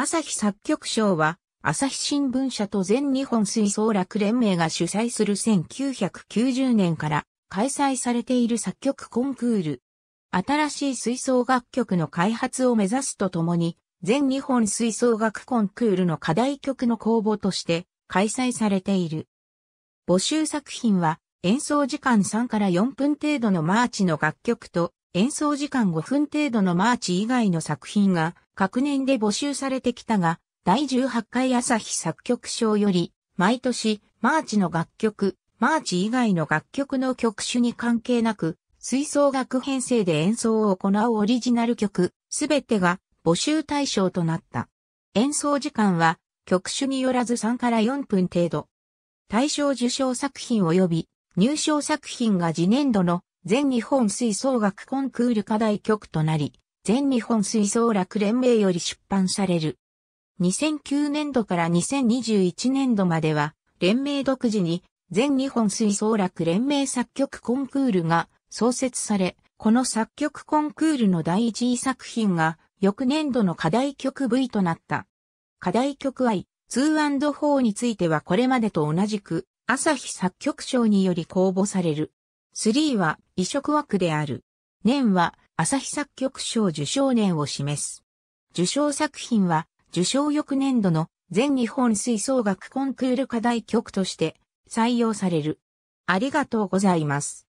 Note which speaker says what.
Speaker 1: 朝日作曲賞は、朝日新聞社と全日本吹奏楽連盟が主催する1990年から開催されている作曲コンクール。新しい吹奏楽曲の開発を目指すとともに、全日本吹奏楽コンクールの課題曲の公募として開催されている。募集作品は演奏時間3から4分程度のマーチの楽曲と演奏時間5分程度のマーチ以外の作品が各年で募集されてきたが、第18回朝日作曲賞より、毎年、マーチの楽曲、マーチ以外の楽曲の曲種に関係なく、吹奏楽編成で演奏を行うオリジナル曲、すべてが募集対象となった。演奏時間は、曲種によらず3から4分程度。対象受賞作品及び入賞作品が次年度の全日本吹奏楽コンクール課題曲となり、全日本吹奏楽連盟より出版される。2009年度から2021年度までは、連盟独自に全日本吹奏楽連盟作曲コンクールが創設され、この作曲コンクールの第一位作品が翌年度の課題曲 V となった。課題曲 I、2&4 についてはこれまでと同じく、朝日作曲賞により公募される。3は移植枠である。年は、朝日作曲賞受賞年を示す。受賞作品は、受賞翌年度の全日本吹奏楽コンクール課題曲として採用される。ありがとうございます。